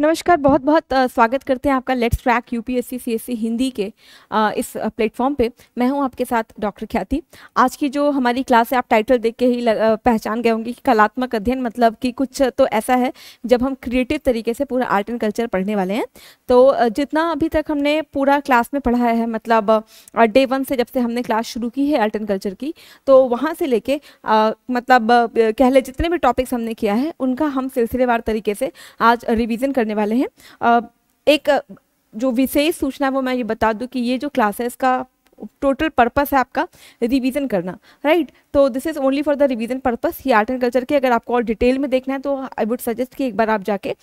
नमस्कार बहुत बहुत स्वागत करते हैं आपका let's track UPSC CSE Hindi के इस प्लेटफॉर्म पे मैं हूं आपके साथ डॉक्टर ख्याति आज की जो हमारी क्लास है आप टाइटल देख के ही पहचान गए होंगे कि कलात्मक अध्ययन मतलब कि कुछ तो ऐसा है जब हम क्रिएटिव तरीके से पूरा आर्ट एंड कल्चर पढ़ने वाले हैं तो जितना अभी तक हमने पूरा क्लास में पढ़ा है मतलब डे वन से जब से हमने क्लास शुरू की है आर्ट एंड कल्चर की तो वहाँ से लेके मतलब कह जितने भी टॉपिक्स हमने किया है उनका हम सिलसिलेवार तरीके से आज रिविज़न करने वाले हैं एक जो विशेष सूचना वो मैं ये बता दूँ कि ये जो क्लासेस का टोटल पर्पस है आपका रिवीजन करना राइट तो this is only for the revision purpose ये आर्ट एंड कल्चर के अगर आपको और डिटेल में देखना है तो आई वुड सजेस्ट कि एक बार आप जाके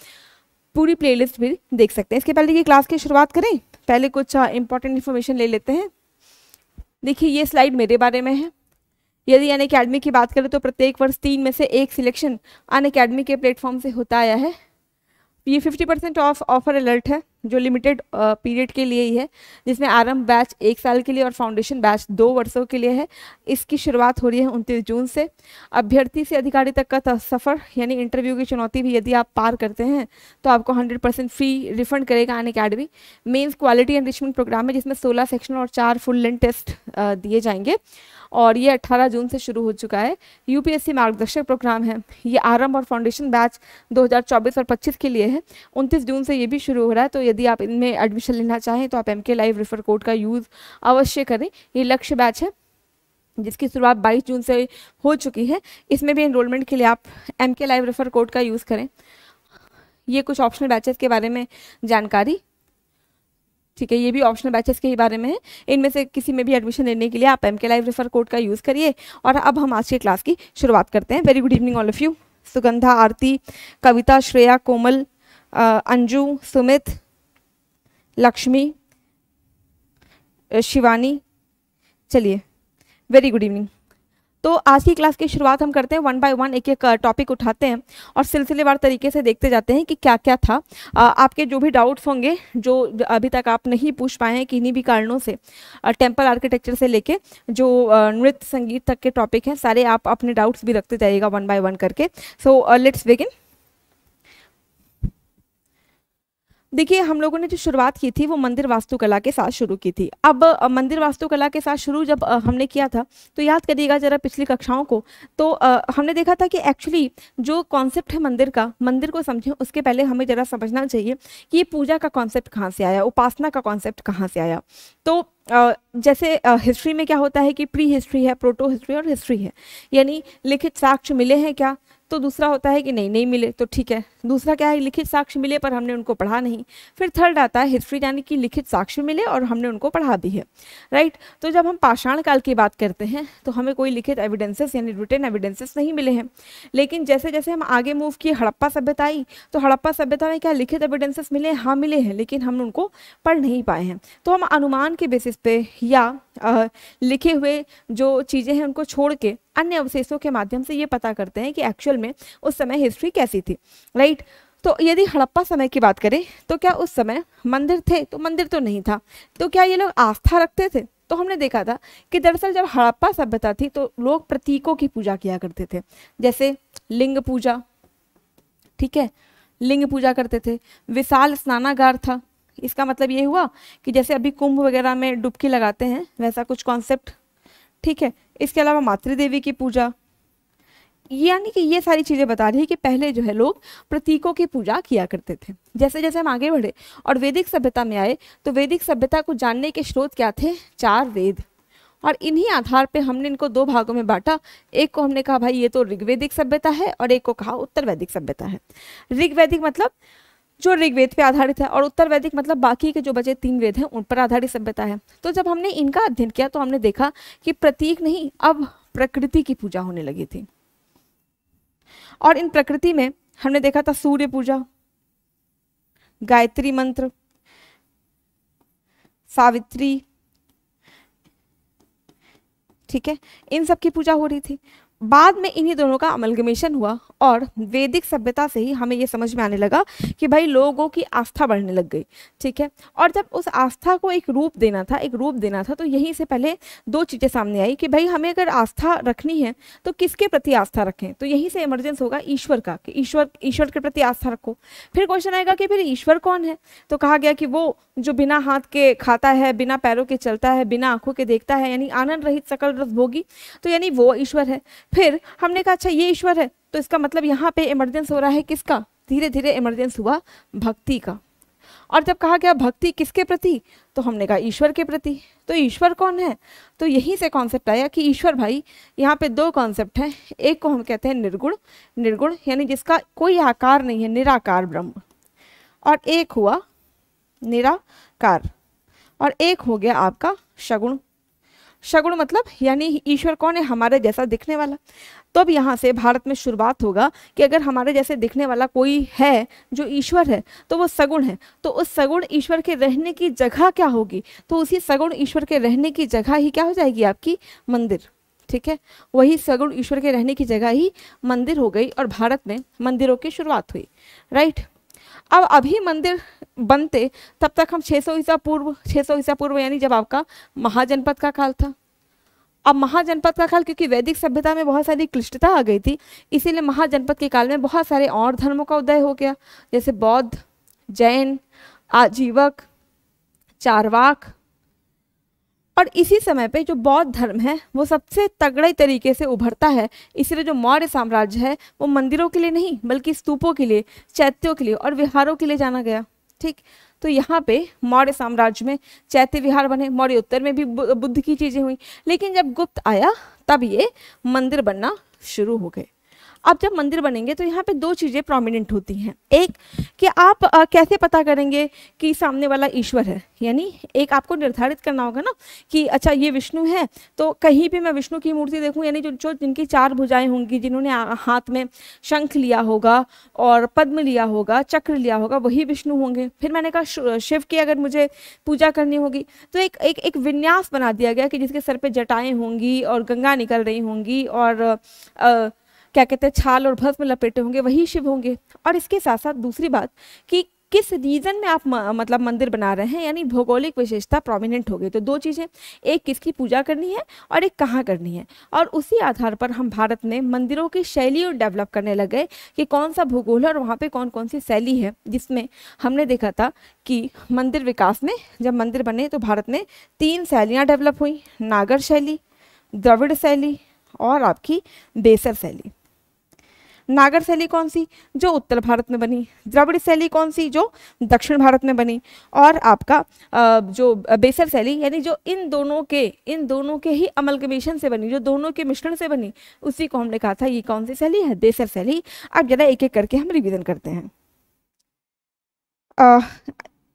पूरी प्लेलिस्ट भी देख सकते हैं इसके पहले कि क्लास की शुरुआत करें पहले कुछ इंपॉर्टेंट इन्फॉर्मेशन ले लेते हैं देखिए ये स्लाइड मेरे बारे में है यदि अन अकेडमी की बात करें तो प्रत्येक वर्ष तीन में से एक सिलेक्शन अन अकेडमी के प्लेटफॉर्म से होता आया है ये 50 परसेंट ऑफ ऑफर अलर्ट है जो लिमिटेड पीरियड के लिए ही है जिसमें आरंभ बैच एक साल के लिए और फाउंडेशन बैच दो वर्षों के लिए है इसकी शुरुआत हो रही है उनतीस जून से अभ्यर्थी से अधिकारी तक का सफ़र यानी इंटरव्यू की चुनौती भी यदि आप पार करते हैं तो आपको हंड्रेड परसेंट फी रिफंड करेगा Unacademy mains quality enrichment programme है जिसमें सोलह सेक्शन और चार फुल लेंथ टेस्ट दिए जाएंगे और ये 18 जून से शुरू हो चुका है यूपीएससी मार्गदर्शक प्रोग्राम है ये आरंभ और फाउंडेशन बैच 2024 और 25 के लिए है 29 जून से ये भी शुरू हो रहा है तो यदि आप इनमें एडमिशन लेना चाहें तो आप M K live refer code का यूज़ अवश्य करें ये लक्ष्य बैच है जिसकी शुरुआत 22 जून से हो चुकी है इसमें भी इनरोलमेंट के लिए आप M K live refer code का यूज़ करें ये कुछ ऑप्शनल बैचेस के बारे में जानकारी ठीक है ये भी ऑप्शनल बैचेस के ही बारे में है इनमें से किसी में भी एडमिशन लेने के लिए आप M K live refer code का यूज़ करिए और अब हम आज के क्लास की शुरुआत करते हैं very good evening all of you Sugandha Aarti Kavita Shreya Komal Anju Sumit Lakshmi Shivani चलिए वेरी गुड इवनिंग तो आज की क्लास की शुरुआत हम करते हैं वन बाय वन एक एक टॉपिक उठाते हैं और सिलसिलेवार तरीके से देखते जाते हैं कि क्या क्या था आ, uh, आपके जो भी डाउट्स होंगे जो अभी तक आप नहीं पूछ पाए हैं किन्हीं भी कारणों से टेम्पल uh, आर्किटेक्चर से लेके जो uh, नृत्य संगीत तक के टॉपिक हैं सारे आप अपने डाउट्स भी रखते जाइएगा वन बाय वन करके सो लेट्स बिगिन देखिए हम लोगों ने जो शुरुआत की थी वो मंदिर वास्तुकला के साथ शुरू की थी अब मंदिर वास्तुकला के साथ शुरू जब हमने किया था तो याद करिएगा ज़रा पिछली कक्षाओं को तो हमने देखा था कि एक्चुअली जो कॉन्सेप्ट है मंदिर का मंदिर को समझें उसके पहले हमें ज़रा समझना चाहिए कि ये पूजा का कॉन्सेप्ट कहाँ से आया उपासना का कॉन्सेप्ट कहाँ से आया तो जैसे हिस्ट्री में क्या होता है कि प्री हिस्ट्री है प्रोटो हिस्ट्री और हिस्ट्री है यानी लिखित साक्ष्य मिले हैं क्या तो दूसरा होता है कि नहीं नहीं मिले तो ठीक है दूसरा क्या है लिखित साक्ष्य मिले पर हमने उनको पढ़ा नहीं फिर थर्ड आता है हिस्ट्री यानी कि लिखित साक्ष्य मिले और हमने उनको पढ़ा भी है राइट तो जब हम पाषाण काल की बात करते हैं तो हमें कोई लिखित एविडेंसेस यानी रिटर्न एविडेंसेस नहीं मिले हैं लेकिन जैसे जैसे हम आगे मूव किए हड़प्पा सभ्यता आई तो हड़प्पा सभ्यता में क्या लिखित एविडेंसेस मिले हाँ मिले हैं लेकिन हम उनको पढ़ नहीं पाए हैं तो हम अनुमान के बेसिस पे या लिखे हुए जो चीज़ें हैं उनको छोड़ के अन्य अवशेषों के माध्यम से ये पता करते हैं कि एक्चुअल में उस समय हिस्ट्री कैसी थी राइट तो यदि हड़प्पा समय की बात करें तो क्या उस समय मंदिर थे तो मंदिर तो नहीं था तो क्या ये लोग आस्था रखते थे तो हमने देखा था कि दरअसल जब हड़प्पा सभ्यता थी तो लोग प्रतीकों की पूजा किया करते थे जैसे लिंग पूजा ठीक है लिंग पूजा करते थे विशाल स्नानागार था इसका मतलब ये हुआ कि जैसे अभी कुंभ वगैरह में डुबकी लगाते हैं वैसा कुछ कॉन्सेप्ट ठीक है इसके अलावा मातृदेवी की पूजा यानी कि ये सारी चीज़ें बता रही है कि पहले जो है लोग प्रतीकों की पूजा किया करते थे जैसे जैसे हम आगे बढ़े और वैदिक सभ्यता में आए तो वैदिक सभ्यता को जानने के स्रोत क्या थे चार वेद और इन्हीं आधार पे हमने इनको दो भागों में बांटा एक को हमने कहा भाई ये तो ऋग्वैदिक सभ्यता है और एक को कहा उत्तर वैदिक सभ्यता है ऋग्वैदिक मतलब जो ऋग्वेद पे आधारित है और उत्तर वैदिक मतलब बाकी के जो बचे तीन वेद हैं उन पर आधारित सभ्यता है तो जब हमने इनका अध्ययन किया तो हमने देखा कि प्रतीक नहीं अब प्रकृति की पूजा होने लगी थी और इन प्रकृति में हमने देखा था सूर्य पूजा गायत्री मंत्र सावित्री ठीक है इन सब की पूजा हो रही थी बाद में इन्हीं दोनों का अमलगमेशन हुआ और वैदिक सभ्यता से ही हमें ये समझ में आने लगा कि भाई लोगों की आस्था बढ़ने लग गई ठीक है और जब उस आस्था को एक रूप देना था एक रूप देना था तो यहीं से पहले दो चीज़ें सामने आई कि भाई हमें अगर आस्था रखनी है तो किसके प्रति आस्था रखें तो यहीं से इमरजेंस होगा ईश्वर का कि ईश्वर ईश्वर के प्रति आस्था रखो फिर क्वेश्चन आएगा कि फिर ईश्वर कौन है तो कहा गया कि वो जो बिना हाथ के खाता है बिना पैरों के चलता है बिना आंखों के देखता है यानी आनंद रहित सकल रस भोगी तो यानी वो ईश्वर है फिर हमने कहा अच्छा ये ईश्वर है तो इसका मतलब यहाँ पे इमरजेंस हो रहा है किसका धीरे धीरे इमरजेंस हुआ भक्ति का और जब कहा गया भक्ति किसके प्रति तो हमने कहा ईश्वर के प्रति तो ईश्वर कौन है तो यहीं से कॉन्सेप्ट आया कि ईश्वर भाई यहाँ पे दो कॉन्सेप्ट हैं एक को हम कहते हैं निर्गुण निर्गुण यानी जिसका कोई आकार नहीं है निराकार ब्रह्म और एक हुआ निराकार और एक हो गया आपका शगुण शगुण मतलब यानी ईश्वर कौन है हमारे जैसा दिखने वाला तो अब यहाँ से भारत में शुरुआत होगा कि अगर हमारे जैसे दिखने वाला कोई है जो ईश्वर है तो वो सगुण है तो उस सगुण ईश्वर के रहने की जगह क्या होगी तो उसी सगुण ईश्वर के रहने की जगह ही क्या हो जाएगी आपकी मंदिर ठीक है वही सगुण ईश्वर के रहने की जगह ही मंदिर हो गई और भारत में मंदिरों की शुरुआत हुई राइट अब अभी मंदिर बनते तब तक हम 600 सौ ईसा पूर्व 600 सौ ईसा पूर्व यानी जब आपका महाजनपद का काल था अब महाजनपद का काल क्योंकि वैदिक सभ्यता में बहुत सारी क्लिष्टता आ गई थी इसीलिए महाजनपद के काल में बहुत सारे और धर्मों का उदय हो गया जैसे बौद्ध जैन आजीवक चारवाक और इसी समय पे जो बौद्ध धर्म है वो सबसे तगड़े तरीके से उभरता है इसलिए जो मौर्य साम्राज्य है वो मंदिरों के लिए नहीं बल्कि स्तूपों के लिए चैत्यों के लिए और विहारों के लिए जाना गया ठीक तो यहाँ पे मौर्य साम्राज्य में चैत्य विहार बने मौर्य उत्तर में भी बुद्ध की चीज़ें हुई लेकिन जब गुप्त आया तब ये मंदिर बनना शुरू हो गए अब जब मंदिर बनेंगे तो यहाँ पे दो चीज़ें प्रोमिनेंट होती हैं एक कि आप आ, कैसे पता करेंगे कि सामने वाला ईश्वर है यानी एक आपको निर्धारित करना होगा ना कि अच्छा ये विष्णु है तो कहीं भी मैं विष्णु की मूर्ति देखूँ यानी जो जो जिनकी चार भुजाएं होंगी जिन्होंने हाथ में शंख लिया होगा और पद्म लिया होगा चक्र लिया होगा वही विष्णु होंगे फिर मैंने कहा शिव की अगर मुझे पूजा करनी होगी तो एक एक एक विन्यास बना दिया गया कि जिसके सर पे जटाएं होंगी और गंगा निकल रही होंगी और आ, क्या कहते हैं छाल और भस्म लपेटे होंगे वही शिव होंगे और इसके साथ साथ दूसरी बात कि किस रीजन में आप मतलब मंदिर बना रहे हैं यानी भौगोलिक विशेषता प्रोमिनेंट हो गई तो दो चीज़ें एक किसकी पूजा करनी है और एक कहाँ करनी है और उसी आधार पर हम भारत में मंदिरों की शैली और डेवलप करने लग गए कि कौन सा भूगोल है और वहाँ पे कौन कौन सी शैली है जिसमें हमने देखा था कि मंदिर विकास में जब मंदिर बने तो भारत में तीन शैलियाँ डेवलप हुई नागर शैली द्रविड़ शैली और आपकी बेसर शैली नागर शैली कौन सी जो उत्तर भारत में बनी द्रविड़ शैली कौन सी जो दक्षिण भारत में बनी और आपका जो बेसर शैली यानी जो इन दोनों के इन दोनों के ही अमलगमेशन से बनी जो दोनों के मिश्रण से बनी उसी को हमने कहा था ये कौन सी शैली है बेसर शैली अब ज़रा एक एक करके हम रिविजन करते हैं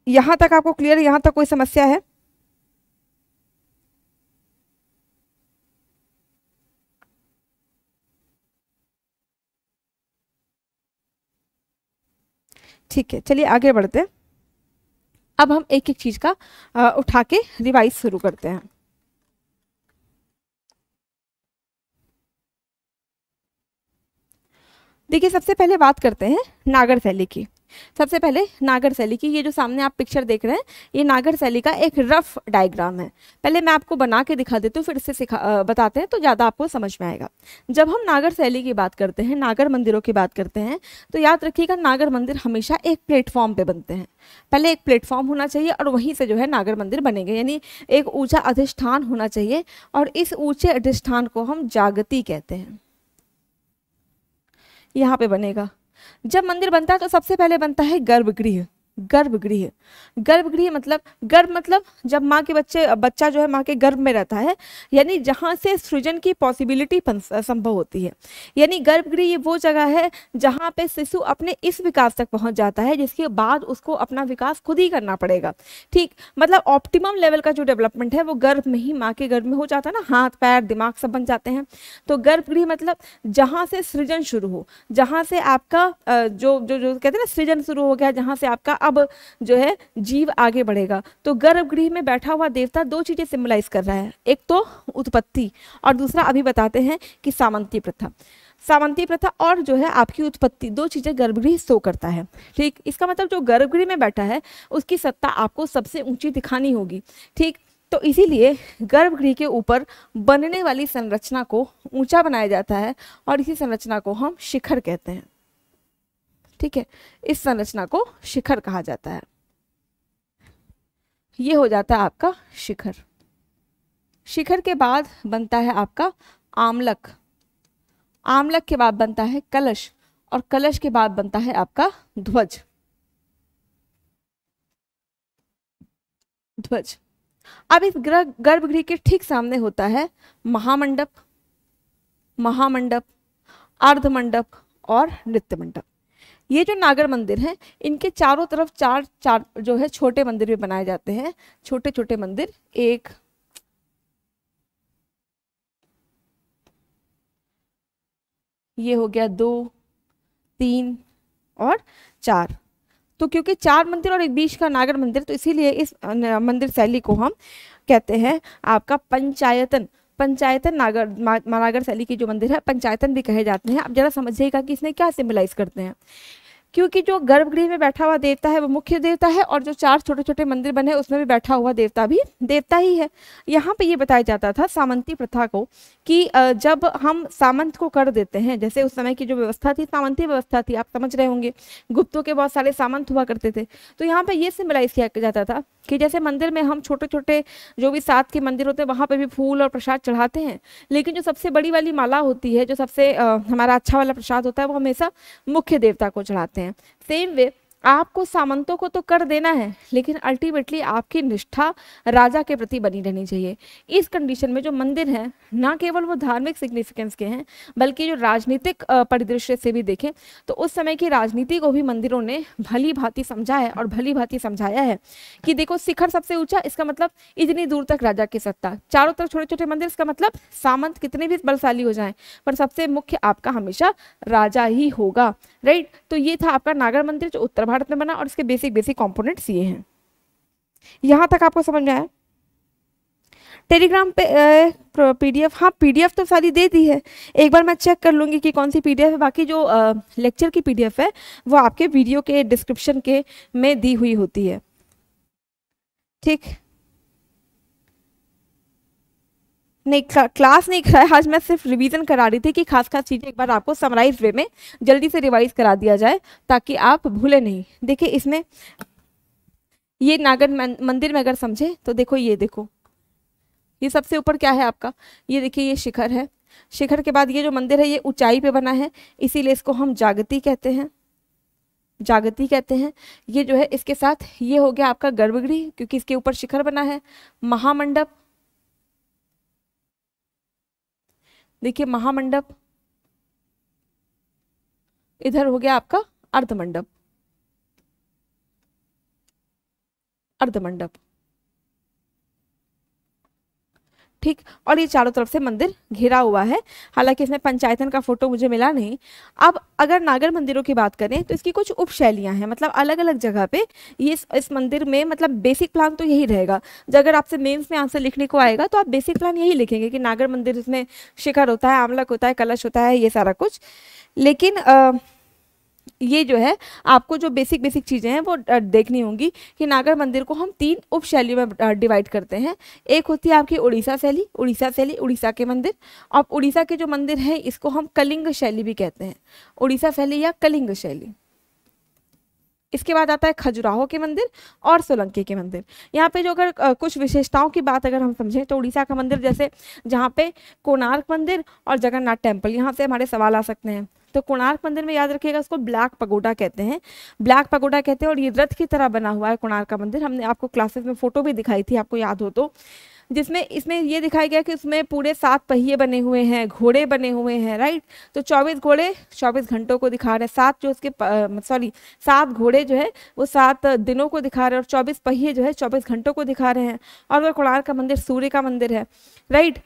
यहाँ तक आपको क्लियर यहाँ तक कोई समस्या है ठीक है चलिए आगे बढ़ते हैं अब हम एक एक चीज़ का उठा के रिवाइज शुरू करते हैं देखिए सबसे पहले बात करते हैं नागर शैली की सबसे पहले नागर शैली की ये जो सामने आप पिक्चर देख रहे हैं ये नागर शैली का एक रफ डायग्राम है पहले मैं आपको बना के दिखा देती हूँ फिर इससे सिखा बताते हैं तो ज़्यादा आपको समझ में आएगा जब हम नागर शैली की बात करते हैं नागर मंदिरों की बात करते हैं तो याद रखिएगा नागर मंदिर हमेशा एक प्लेटफॉर्म पर बनते हैं पहले एक प्लेटफॉर्म होना चाहिए और वहीं से जो है नागर मंदिर बनेंगे यानी एक ऊँचा अधिष्ठान होना चाहिए और इस ऊँचे अधिष्ठान को हम जागति कहते हैं यहाँ पे बनेगा जब मंदिर बनता है तो सबसे पहले बनता है गर्भगृह गर्भगृह गर्भगृह मतलब गर्भ मतलब जब माँ के बच्चे बच्चा जो है माँ के गर्भ में रहता है यानी जहाँ से सृजन की पॉसिबिलिटी संभव होती है यानी गर्भगृह ये वो जगह है जहाँ पे शिशु अपने इस विकास तक पहुँच जाता है जिसके बाद उसको अपना विकास खुद ही करना पड़ेगा ठीक मतलब ऑप्टिमम लेवल का जो डेवलपमेंट है वो गर्भ में ही माँ के गर्भ में हो जाता है ना हाथ पैर दिमाग सब बन जाते हैं तो गर्भगृह मतलब जहाँ से सृजन शुरू हो जहाँ से आपका जो जो जो कहते हैं ना सृजन शुरू हो गया जहाँ से आपका अब जो है जीव आगे बढ़ेगा तो गर्भगृह में बैठा हुआ देवता दो चीज़ें सिम्बलाइज कर रहा है एक तो उत्पत्ति और दूसरा अभी बताते हैं कि सामंती प्रथा सामंती प्रथा और जो है आपकी उत्पत्ति दो चीज़ें गर्भगृह शो करता है ठीक इसका मतलब जो गर्भगृह में बैठा है उसकी सत्ता आपको सबसे ऊंची दिखानी होगी ठीक तो इसीलिए गर्भगृह के ऊपर बनने वाली संरचना को ऊंचा बनाया जाता है और इसी संरचना को हम शिखर कहते हैं ठीक है इस संरचना को शिखर कहा जाता है ये हो जाता है आपका शिखर शिखर के बाद बनता है आपका आमलक आमलक के बाद बनता है कलश और कलश के बाद बनता है आपका ध्वज ध्वज अब इस ग्रह गर्भगृह के ठीक सामने होता है महामंडप महामंडप अर्धमंडप और नृत्य मंडप ये जो नागर मंदिर हैं इनके चारों तरफ चार चार जो है छोटे मंदिर भी बनाए जाते हैं छोटे छोटे मंदिर एक ये हो गया दो तीन और चार तो क्योंकि चार मंदिर और एक बीच का नागर मंदिर तो इसीलिए इस मंदिर शैली को हम कहते हैं आपका पंचायतन पंचायतन नागर नागर शैली की जो मंदिर है पंचायतन भी कहे जाते हैं आप जरा समझिएगा कि इसने क्या सिम्बलाइज करते हैं क्योंकि जो गर्भगृह में बैठा हुआ देवता है वो मुख्य देवता है और जो चार छोटे छोटे मंदिर बने उसमें भी बैठा हुआ देवता भी देवता ही है यहाँ पे ये बताया जाता था सामंती प्रथा को कि जब हम सामंत को कर देते हैं जैसे उस समय की जो व्यवस्था थी सामंती व्यवस्था थी आप समझ रहे होंगे गुप्तों के बहुत सारे सामंत हुआ करते थे तो यहाँ पर ये सिम्बलाइज किया जाता था कि जैसे मंदिर में हम छोटे छोटे जो भी सात के मंदिर होते हैं वहाँ पर भी फूल और प्रसाद चढ़ाते हैं लेकिन जो सबसे बड़ी वाली माला होती है जो सबसे हमारा अच्छा वाला प्रसाद होता है वो हमेशा मुख्य देवता को चढ़ाते हैं हैं सेम वे आपको सामंतों को तो कर देना है लेकिन अल्टीमेटली आपकी निष्ठा राजा के प्रति बनी रहनी चाहिए इस कंडीशन में जो मंदिर है ना केवल वो धार्मिक सिग्निफिकेंस के हैं बल्कि जो राजनीतिक परिदृश्य से भी देखें तो उस समय की राजनीति को भी मंदिरों ने भली भांति समझा है और भली भांति समझाया है कि देखो शिखर सबसे ऊंचा इसका मतलब इतनी दूर तक राजा की सत्ता चारों तरफ छोटे छोटे मंदिर इसका मतलब सामंत कितने भी बलशाली हो जाए पर सबसे मुख्य आपका हमेशा राजा ही होगा राइट तो ये था आपका नागर मंदिर जो उत्तर भारत में बना और इसके बेसिक बेसिक कॉम्पोनेंट्स ये हैं यहाँ तक आपको समझ में आया टेलीग्राम पे पीडीएफ हाँ पीडीएफ तो सारी दे दी है एक बार मैं चेक कर लूँगी कि कौन सी पीडीएफ है बाकी जो लेक्चर की पीडीएफ है वो आपके वीडियो के डिस्क्रिप्शन के में दी हुई होती है ठीक नहीं क्लास नहीं कराया आज मैं सिर्फ रिवीजन करा रही थी कि खास खास चीज़ें एक बार आपको समराइज वे में जल्दी से रिवाइज करा दिया जाए ताकि आप भूले नहीं देखिए इसमें ये नागर मंदिर में अगर समझे तो देखो ये देखो ये सबसे ऊपर क्या है आपका ये देखिए ये शिखर है शिखर के बाद ये जो मंदिर है ये ऊंचाई पे बना है इसीलिए इसको हम जागृति कहते हैं जागृति कहते हैं ये जो है इसके साथ ये हो गया आपका गर्भगृह क्योंकि इसके ऊपर शिखर बना है महामंडप देखिए महामंडप इधर हो गया आपका अर्धमंडप अर्धमंडप ठीक और ये चारों तरफ से मंदिर घिरा हुआ है हालांकि इसमें पंचायतन का फोटो मुझे मिला नहीं अब अगर नागर मंदिरों की बात करें तो इसकी कुछ उपशैलियाँ हैं मतलब अलग अलग जगह पे ये इस, इस मंदिर में मतलब बेसिक प्लान तो यही रहेगा जब अगर आपसे मेन्स में आंसर लिखने को आएगा तो आप बेसिक प्लान यही लिखेंगे कि नागर मंदिर इसमें शिखर होता है आमलक होता है कलश होता है ये सारा कुछ लेकिन आ, ये जो है आपको जो बेसिक बेसिक चीज़ें हैं वो देखनी होंगी कि नागर मंदिर को हम तीन उप शैलियों में डिवाइड करते हैं एक होती है आपकी उड़ीसा शैली उड़ीसा शैली उड़ीसा के मंदिर और उड़ीसा के जो मंदिर हैं इसको हम कलिंग शैली भी कहते हैं उड़ीसा शैली या कलिंग शैली इसके बाद आता है खजुराहो के मंदिर और सोलंकी के मंदिर यहाँ पे जो अगर कुछ विशेषताओं की बात अगर हम समझें तो उड़ीसा का मंदिर जैसे जहाँ पे कोणार्क मंदिर और जगन्नाथ टेम्पल यहाँ से हमारे सवाल आ सकते हैं तो कोणार्क मंदिर में याद रखिएगा उसको ब्लैक पगोडा कहते हैं ब्लैक पगोडा कहते हैं और ये रथ की तरह बना हुआ है कोणार्क का मंदिर हमने आपको क्लासेस में फोटो भी दिखाई थी आपको याद हो तो जिसमें इसमें ये दिखाया गया कि उसमें पूरे सात पहिए बने हुए हैं घोड़े बने हुए हैं राइट तो चौबीस घोड़े चौबीस घंटों को दिखा रहे हैं सात जो उसके सॉरी सात घोड़े जो है वो सात दिनों को दिखा रहे हैं और चौबीस पहिए जो है चौबीस घंटों को दिखा रहे हैं और वह कोणार का मंदिर सूर्य का मंदिर है राइट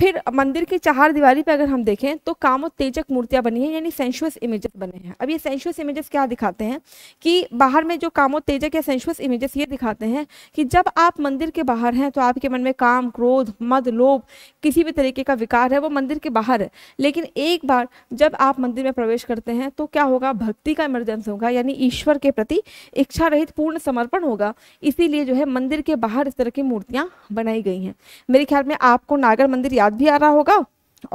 फिर मंदिर की चार दीवारी पर अगर हम देखें तो कामोत्तेजक मूर्तियां बनी है यानी सेंशुअस इमेजेस बने हैं अब ये सेंशुअस इमेजेस क्या दिखाते हैं कि बाहर में जो कामोत्तेजक या सेंशुअस इमेजेस ये दिखाते हैं कि जब आप मंदिर के बाहर हैं तो आपके मन में काम क्रोध मद लोभ किसी भी तरीके का विकार है वो मंदिर के बाहर है लेकिन एक बार जब आप मंदिर में प्रवेश करते हैं तो क्या होगा भक्ति का इमरजेंस होगा यानी ईश्वर के प्रति इच्छा रहित पूर्ण समर्पण होगा इसीलिए जो है मंदिर के बाहर इस तरह की मूर्तियाँ बनाई गई हैं मेरे ख्याल में आपको नागर मंदिर याद याद भी आ रहा होगा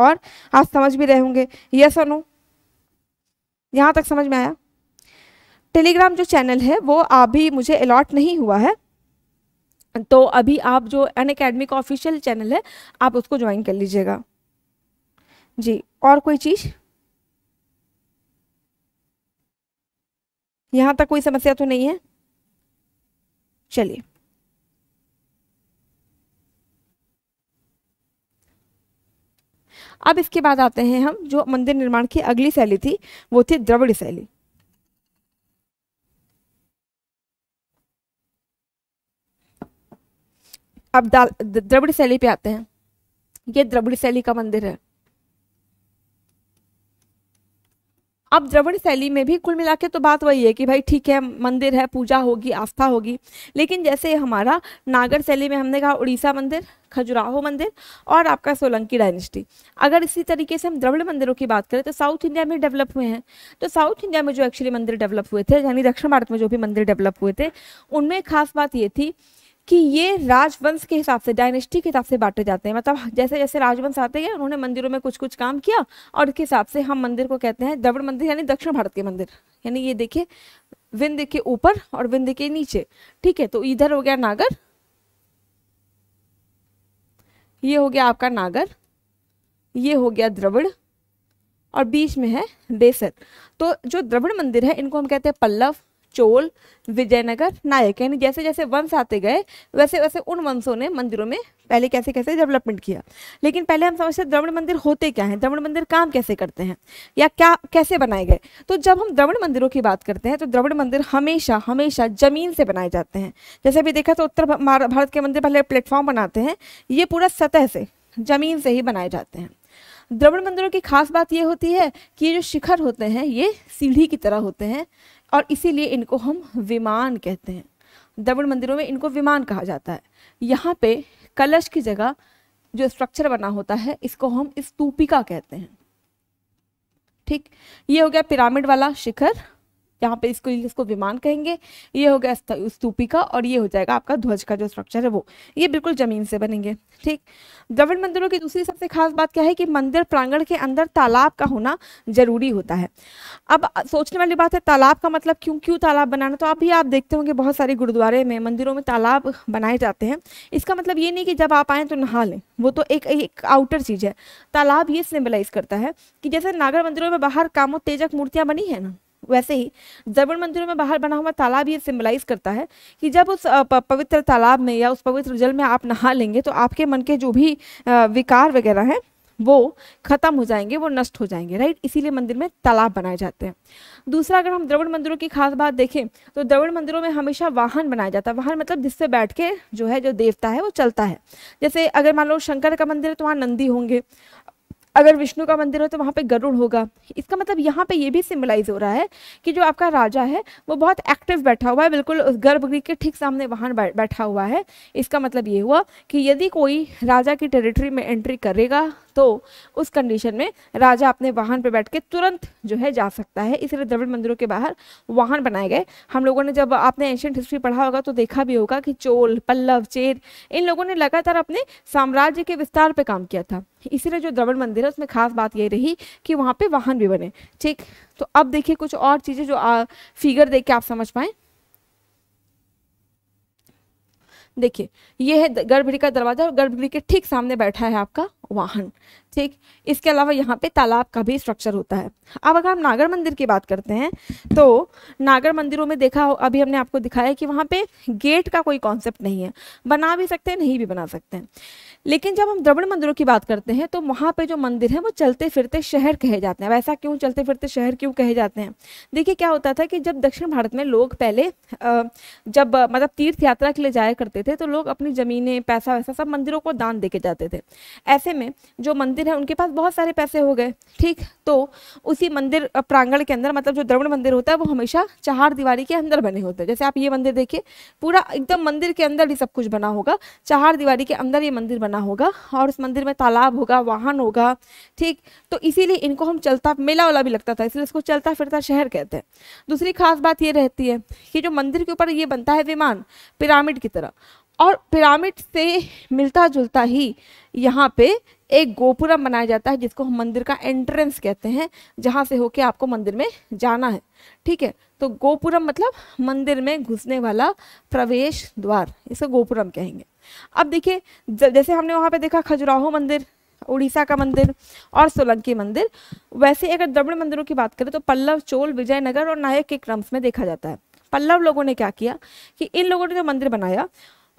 और आप समझ भी रहे होंगे यस और नो यहाँ तक समझ में आया टेलीग्राम जो चैनल है वो अभी मुझे अलॉट नहीं हुआ है तो अभी आप जो अन अकेडमी का ऑफिशियल चैनल है आप उसको ज्वाइन कर लीजिएगा जी और कोई चीज़ यहां तक कोई समस्या तो नहीं है चलिए अब इसके बाद आते हैं हम जो मंदिर निर्माण की अगली शैली थी वो थी द्रविड़ शैली अब द्रविड़ शैली पे आते हैं ये द्रविड़ शैली का मंदिर है अब द्रविड़ शैली में भी कुल मिला के तो बात वही है कि भाई ठीक है मंदिर है पूजा होगी आस्था होगी लेकिन जैसे हमारा नागर शैली में हमने कहा उड़ीसा मंदिर खजुराहो मंदिर और आपका सोलंकी डायनेस्टी अगर इसी तरीके से हम द्रविड़ मंदिरों की बात करें तो साउथ इंडिया में डेवलप हुए हैं तो साउथ इंडिया में जो एक्चुअली मंदिर डेवलप हुए थे यानी दक्षिण भारत में जो भी मंदिर डेवलप हुए थे उनमें खास बात ये थी कि ये राजवंश के हिसाब से डायनेस्टी के हिसाब से बांटे जाते हैं मतलब जैसे जैसे राजवंश आते गए उन्होंने मंदिरों में कुछ कुछ काम किया और उसके हिसाब से हम मंदिर को कहते हैं द्रविड़ मंदिर यानी दक्षिण भारत के मंदिर यानी ये देखिए विंध्य के ऊपर और विंध्य के नीचे ठीक है तो इधर हो गया नागर ये हो गया आपका नागर ये हो गया द्रविड़ और बीच में है देसर तो जो द्रविड़ मंदिर है इनको हम कहते हैं पल्लव चोल विजयनगर नायक यानी जैसे जैसे वंश आते गए वैसे वैसे उन वंशों ने मंदिरों में पहले कैसे कैसे डेवलपमेंट किया लेकिन पहले हम समझते हैं द्रविड़ मंदिर होते क्या हैं द्रवण मंदिर काम कैसे करते हैं या क्या कैसे बनाए गए तो जब हम द्रविड़ मंदिरों की बात करते हैं तो द्रविड़ मंदिर हमेशा हमेशा ज़मीन से बनाए जाते हैं जैसे अभी देखा तो उत्तर भारत के मंदिर पहले प्लेटफॉर्म बनाते हैं ये पूरा सतह से ज़मीन से ही बनाए जाते हैं द्रवण मंदिरों की खास बात यह होती है कि ये जो शिखर होते हैं ये सीढ़ी की तरह होते हैं और इसीलिए इनको हम विमान कहते हैं द्रवण मंदिरों में इनको विमान कहा जाता है यहाँ पे कलश की जगह जो स्ट्रक्चर बना होता है इसको हम स्तूपिका कहते हैं ठीक ये हो गया पिरामिड वाला शिखर यहाँ पे इसको इसको विमान कहेंगे ये हो गया स्तूपिका और ये हो जाएगा आपका ध्वज का जो स्ट्रक्चर है वो ये बिल्कुल जमीन से बनेंगे ठीक द्रविड़ मंदिरों की दूसरी सबसे खास बात क्या है कि मंदिर प्रांगण के अंदर तालाब का होना जरूरी होता है अब सोचने वाली बात है तालाब का मतलब क्यों क्यों तालाब बनाना तो अभी आप देखते होंगे बहुत सारे गुरुद्वारे में मंदिरों में तालाब बनाए जाते हैं इसका मतलब ये नहीं कि जब आप आए तो नहा लें वो तो एक एक आउटर चीज़ है तालाब ये सिम्बलाइज करता है कि जैसे नागर मंदिरों में बाहर कामोत्तेजक मूर्तियां बनी है ना वैसे ही जबरन मंदिरों में बाहर बना हुआ तालाब ये सिम्बलाइज करता है कि जब उस पवित्र तालाब में या उस पवित्र जल में आप नहा लेंगे तो आपके मन के जो भी विकार वगैरह हैं वो खत्म हो जाएंगे वो नष्ट हो जाएंगे राइट इसीलिए मंदिर में तालाब बनाए जाते हैं दूसरा अगर हम द्रवण मंदिरों की खास बात देखें तो द्रवण मंदिरों में हमेशा वाहन बनाया जाता है वाहन मतलब जिससे बैठ के जो है जो देवता है वो चलता है जैसे अगर मान लो शंकर का मंदिर है तो वहाँ नंदी होंगे अगर विष्णु का मंदिर हो तो वहाँ पे गरुड़ होगा इसका मतलब यहाँ पे ये भी सिम्बलाइज हो रहा है कि जो आपका राजा है वो बहुत एक्टिव बैठा हुआ है बिल्कुल उस गर्भगृह के ठीक सामने वहाँ बैठा हुआ है इसका मतलब ये हुआ कि यदि कोई राजा की टेरिटरी में एंट्री करेगा तो उस कंडीशन में राजा अपने वाहन पर बैठ के तुरंत जो है जा सकता है इसलिए द्रविड़ मंदिरों के बाहर वाहन बनाए गए हम लोगों ने जब आपने एंशियंट हिस्ट्री पढ़ा होगा तो देखा भी होगा कि चोल पल्लव चेर इन लोगों ने लगातार अपने साम्राज्य के विस्तार पर काम किया था इसीलिए जो द्रविड़ मंदिर है उसमें खास बात ये रही कि वहाँ पर वाहन भी बने ठीक तो अब देखिए कुछ और चीज़ें जो फिगर देख के आप समझ पाएँ देखिए ये है गर्भगृह का दरवाजा और गर्भगृह के ठीक सामने बैठा है आपका वाहन ठीक इसके अलावा यहाँ पे तालाब का भी स्ट्रक्चर होता है अब अगर हम नागर मंदिर की बात करते हैं तो नागर मंदिरों में देखा हो अभी हमने आपको दिखाया कि वहाँ पे गेट का कोई कॉन्सेप्ट नहीं है बना भी सकते हैं नहीं भी बना सकते हैं लेकिन जब हम द्रवण मंदिरों की बात करते हैं तो वहाँ पे जो मंदिर हैं वो चलते फिरते शहर कहे जाते हैं वैसा क्यों चलते फिरते शहर क्यों कहे जाते हैं देखिए क्या होता था कि जब दक्षिण भारत में लोग पहले जब मतलब तीर्थ यात्रा के लिए जाया करते थे तो लोग अपनी ज़मीनें पैसा वैसा सब मंदिरों को दान दे के जाते थे ऐसे में जो मंदिर है उनके पास बहुत सारे पैसे हो गए ठीक तो उसी मंदिर प्रांगण के अंदर मतलब जो द्रवण मंदिर होता है वो हमेशा चार दीवारी के अंदर बने होते हैं जैसे आप ये मंदिर देखिए पूरा एकदम मंदिर के अंदर ही सब कुछ बना होगा चार दीवारी के अंदर ये मंदिर बना जाना होगा और उस मंदिर में तालाब होगा वाहन होगा ठीक तो इसीलिए इनको हम चलता मेला वाला भी लगता था इसलिए इसको चलता फिरता शहर कहते हैं दूसरी खास बात ये रहती है कि जो मंदिर के ऊपर ये बनता है विमान पिरामिड की तरह और पिरामिड से मिलता जुलता ही यहाँ पे एक गोपुरम बनाया जाता है जिसको हम मंदिर का एंट्रेंस कहते हैं जहाँ से होके आपको मंदिर में जाना है ठीक है तो गोपुरम मतलब मंदिर में घुसने वाला प्रवेश द्वार इसे गोपुरम कहेंगे अब देखिए जैसे हमने वहाँ पे देखा खजुराहो मंदिर उड़ीसा का मंदिर और सोलंकी मंदिर वैसे अगर द्रविड़ मंदिरों की बात करें तो पल्लव चोल विजयनगर और नायक के क्रम्स में देखा जाता है पल्लव लोगों ने क्या किया कि इन लोगों ने जो मंदिर बनाया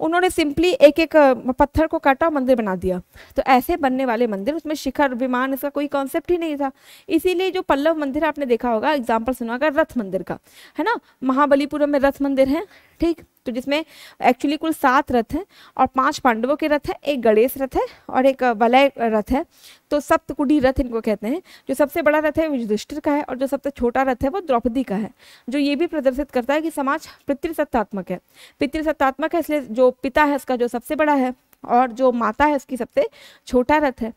उन्होंने सिंपली एक एक पत्थर को काटा और मंदिर बना दिया तो ऐसे बनने वाले मंदिर उसमें शिखर विमान इसका कोई कॉन्सेप्ट ही नहीं था इसीलिए जो पल्लव मंदिर आपने देखा होगा एग्जाम्पल सुना होगा रथ मंदिर का है ना महाबलीपुरम में रथ मंदिर है ठीक तो जिसमें एक्चुअली कुल सात रथ हैं और पांच पांडवों के रथ हैं एक गणेश रथ है और एक वलय रथ है तो सप्तकुटी रथ इनको कहते हैं जो सबसे बड़ा रथ है युधिष्ठिर का है और जो सबसे छोटा रथ है वो द्रौपदी का है जो ये भी प्रदर्शित करता है कि समाज पितृसत्तात्मक है पितृसत्तात्मक है इसलिए जो पिता है उसका जो सबसे बड़ा है और जो माता है उसकी सबसे छोटा रथ है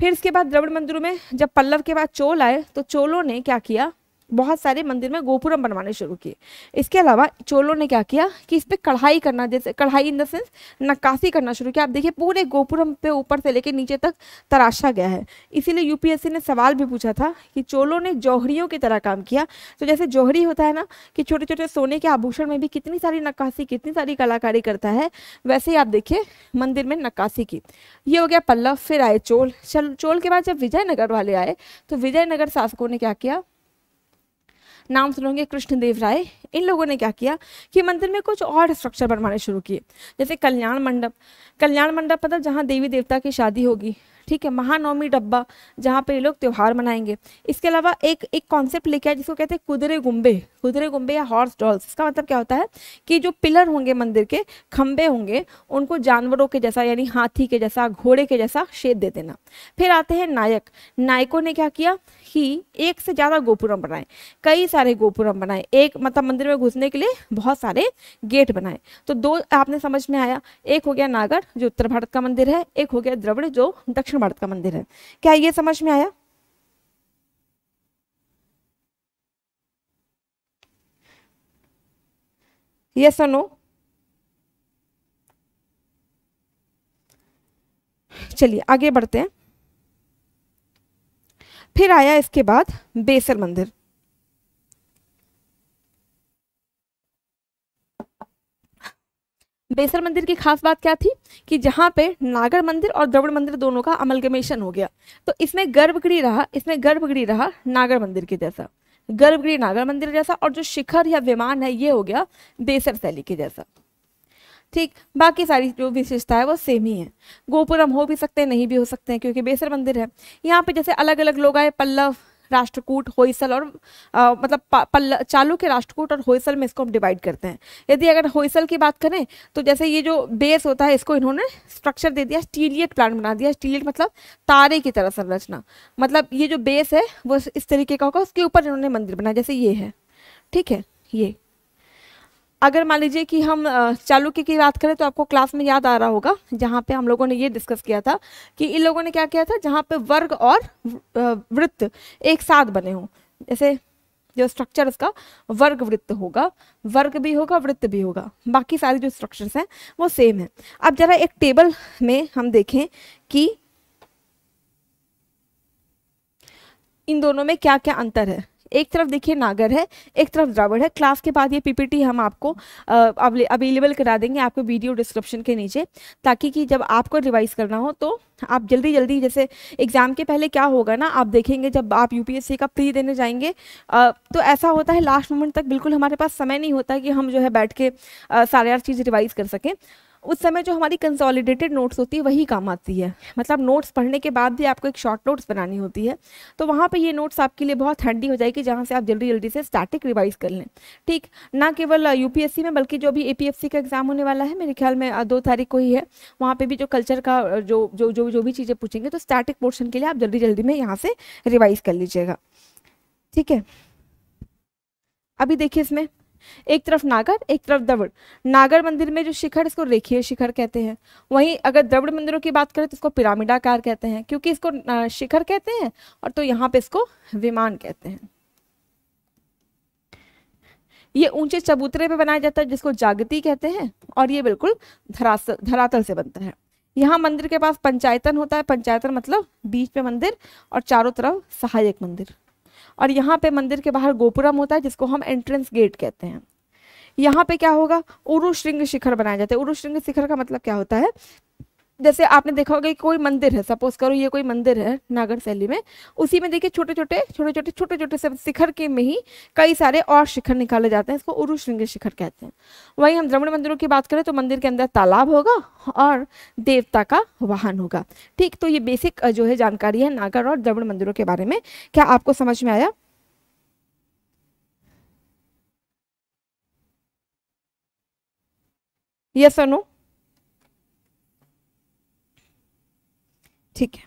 फिर इसके बाद द्रविड़ मंदिरों में जब पल्लव के बाद चोल आए तो चोलों ने क्या किया बहुत सारे मंदिर में गोपुरम बनवाने शुरू किए इसके अलावा चोलों ने क्या किया कि इस पर कढ़ाई करना जैसे कढ़ाई इन द सेंस नक्काशी करना शुरू किया आप देखिए पूरे गोपुरम पे ऊपर से लेकर नीचे तक तराशा गया है इसीलिए यूपीएससी ने सवाल भी पूछा था कि चोलों ने जौहरियों की तरह काम किया तो जैसे जौहरी होता है ना कि छोटे छोटे सोने के आभूषण में भी कितनी सारी नक्काशी कितनी सारी कलाकारी करता है वैसे ही आप देखिए मंदिर में नक्काशी की ये हो गया पल्लव फिर आए चोल चल चोल के बाद जब विजयनगर वाले आए तो विजयनगर शासकों ने क्या किया नाम सुनोगे कृष्णदेव राय इन लोगों ने क्या किया कि मंदिर में कुछ और स्ट्रक्चर बनवाने शुरू किए जैसे कल्याण मंडप कल्याण मंडप मतलब जहाँ देवी देवता की शादी होगी ठीक है महानवमी डब्बा जहाँ पे ये लोग त्यौहार मनाएंगे इसके अलावा एक एक कॉन्सेप्ट लेके है जिसको कहते हैं कुदरे गुम्बे कुदरे गुम्बे या हॉर्स डॉल्स इसका मतलब क्या होता है कि जो पिलर होंगे मंदिर के खम्बे होंगे उनको जानवरों के जैसा यानी हाथी के जैसा घोड़े के जैसा शेद दे देना फिर आते हैं नायक नायकों ने क्या किया कि एक से ज़्यादा गोपुरम बनाए कई सारे गोपुरम बनाए एक मतलब मंदिर में घुसने के लिए बहुत सारे गेट बनाए तो दो आपने समझ में आया एक हो गया नागर जो उत्तर भारत का मंदिर है एक हो गया द्रविड़ जो दक्षिण दक्षिण भारत का मंदिर है क्या ये समझ में आया ये सुनो चलिए आगे बढ़ते हैं फिर आया इसके बाद बेसर मंदिर बेसर मंदिर की खास बात क्या थी कि जहाँ पे नागर मंदिर और द्रविड़ मंदिर दोनों का अमलगमेशन हो गया तो इसमें गर्भगृह रहा इसमें गर्भगृह रहा नागर मंदिर के जैसा गर्भगृह नागर मंदिर जैसा और जो शिखर या विमान है ये हो गया बेसर शैली के जैसा ठीक बाकी सारी जो विशेषता है वो सेम ही है गोपुरम हो भी सकते हैं नहीं भी हो सकते हैं क्योंकि बेसर मंदिर है यहाँ पे जैसे अलग अलग लोग आए पल्लव राष्ट्रकूट होइसल और आ, मतलब के राष्ट्रकूट और होइसल में इसको हम डिवाइड करते हैं यदि अगर होइसल की बात करें तो जैसे ये जो बेस होता है इसको इन्होंने स्ट्रक्चर दे दिया स्टीलियट प्लान बना दिया स्टीलियट मतलब तारे की तरह संरचना मतलब ये जो बेस है वो इस तरीके का होगा उसके ऊपर इन्होंने मंदिर बनाया जैसे ये है ठीक है ये अगर मान लीजिए कि हम चालुक्य की बात करें तो आपको क्लास में याद आ रहा होगा जहाँ पे हम लोगों ने ये डिस्कस किया था कि इन लोगों ने क्या किया था जहाँ पे वर्ग और वृत्त एक साथ बने हों जैसे जो स्ट्रक्चर इसका वर्ग वृत्त होगा वर्ग भी होगा वृत्त भी होगा बाकी सारे जो स्ट्रक्चर्स हैं वो सेम है अब जरा एक टेबल में हम देखें कि इन दोनों में क्या क्या अंतर है एक तरफ देखिए नागर है एक तरफ द्रावड़ है क्लास के बाद ये पीपीटी हम आपको अवेलेबल करा देंगे आपको वीडियो डिस्क्रिप्शन के नीचे ताकि कि जब आपको रिवाइज करना हो तो आप जल्दी जल्दी जैसे एग्ज़ाम के पहले क्या होगा ना आप देखेंगे जब आप यूपीएससी का प्री देने जाएंगे तो ऐसा होता है लास्ट मोमेंट तक बिल्कुल हमारे पास समय नहीं होता कि हम जो है बैठ के सारे यार चीज़ रिवाइज़ कर सकें उस समय जो हमारी कंसोलिडेटेड नोट्स होती है वही काम आती है मतलब नोट्स पढ़ने के बाद भी आपको एक शॉर्ट नोट्स बनानी होती है तो वहाँ पर ये नोट्स आपके लिए बहुत हैंडी हो जाएगी जहाँ से आप जल्दी जल्दी से स्टैटिक रिवाइज कर लें ठीक ना केवल यूपीएससी में बल्कि जो भी ए का एग्जाम होने वाला है मेरे ख्याल में दो तारीख को ही है वहाँ पर भी जो कल्चर का जो जो जो जो भी चीज़ें पूछेंगे तो स्टैटिक पोर्शन के लिए आप जल्दी जल्दी में यहाँ से रिवाइज कर लीजिएगा ठीक है अभी देखिए इसमें एक तरफ नागर एक तरफ द्रविड़ नागर मंदिर में जो शिखर इसको रेखीय शिखर कहते हैं वहीं अगर द्रविड़ मंदिरों की बात करें तो इसको पिरामिडाकार कहते हैं क्योंकि इसको शिखर कहते हैं और तो यहाँ पे इसको विमान कहते हैं ये ऊंचे चबूतरे पे बनाया जाता है जिसको जागृति कहते हैं और ये बिल्कुल धरातल धरातल से बनता है यहाँ मंदिर के पास पंचायतन होता है पंचायतन मतलब बीच में मंदिर और चारों तरफ सहायक मंदिर और यहाँ पे मंदिर के बाहर गोपुरम होता है जिसको हम एंट्रेंस गेट कहते हैं यहाँ पे क्या होगा उरुशृंग शिखर बनाया जाता है उरुशृंग शिखर का मतलब क्या होता है जैसे आपने देखा होगा कि कोई मंदिर है सपोज करो ये कोई मंदिर है नागर शैली में उसी में देखिए छोटे छोटे छोटे छोटे छोटे छोटे से शिखर के में ही कई सारे और शिखर निकाले जाते हैं इसको उरु श्रृंग शिखर कहते हैं वहीं हम द्रमण मंदिरों की बात करें तो मंदिर के अंदर तालाब होगा और देवता का वाहन होगा ठीक तो ये बेसिक जो है जानकारी है नागर और द्रमण मंदिरों के बारे में क्या आपको समझ में आया यस सोनू ठीक है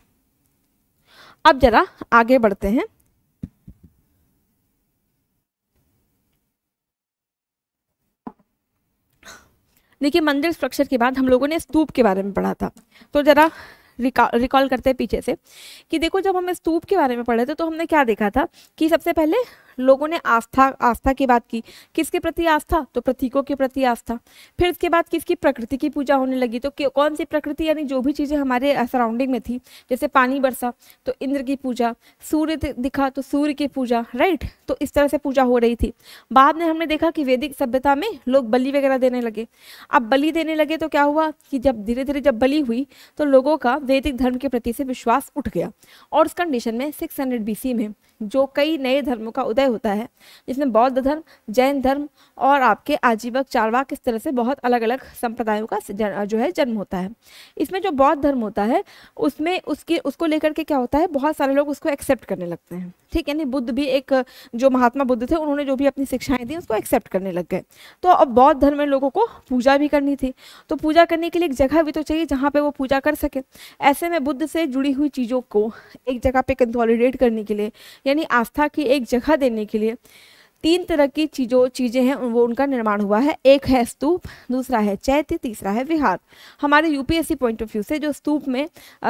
अब जरा आगे बढ़ते हैं देखिए मंदिर स्ट्रक्चर के बाद हम लोगों ने स्तूप के बारे में पढ़ा था तो जरा रिकॉल करते हैं पीछे से कि देखो जब हम स्तूप के बारे में पढ़े थे तो हमने क्या देखा था कि सबसे पहले लोगों ने आस्था आस्था की बात की किसके प्रति आस्था तो प्रतीकों के प्रति आस्था फिर इसके बाद किसकी प्रकृति की पूजा होने लगी तो कौन सी प्रकृति यानी जो भी चीज़ें हमारे सराउंडिंग में थी जैसे पानी बरसा तो इंद्र की पूजा सूर्य दिखा तो सूर्य की पूजा राइट तो इस तरह से पूजा हो रही थी बाद में हमने देखा कि वैदिक सभ्यता में लोग बलि वगैरह देने लगे अब बलि देने लगे तो क्या हुआ कि जब धीरे धीरे जब बलि हुई तो लोगों का वैदिक धर्म के प्रति से विश्वास उठ गया और उस कंडीशन में सिक्स हंड्रेड में जो कई नए धर्मों का उदय उदय होता है जिसमें बौद्ध धर्म जैन धर्म और आपके आजीवक चारवाक इस तरह से बहुत अलग अलग संप्रदायों का जो है जन्म होता है इसमें जो बौद्ध धर्म होता है उसमें उसकी उसको लेकर के क्या होता है बहुत सारे लोग उसको एक्सेप्ट करने लगते हैं ठीक है नहीं बुद्ध भी एक जो महात्मा बुद्ध थे उन्होंने जो भी अपनी शिक्षाएं दी उसको एक्सेप्ट करने लग गए तो अब बौद्ध धर्म में लोगों को पूजा भी करनी थी तो पूजा करने के लिए एक जगह भी तो चाहिए जहाँ पे वो पूजा कर सके ऐसे में बुद्ध से जुड़ी हुई चीज़ों को एक जगह पे कंसोलिडेट करने के लिए यानी आस्था की एक जगह देने करने के लिए तीन तरह की चीज़ों चीज़ें हैं वो उनका निर्माण हुआ है एक है स्तूप दूसरा है चैत्य तीसरा है विहार हमारे यूपीएससी पॉइंट ऑफ व्यू से जो स्तूप में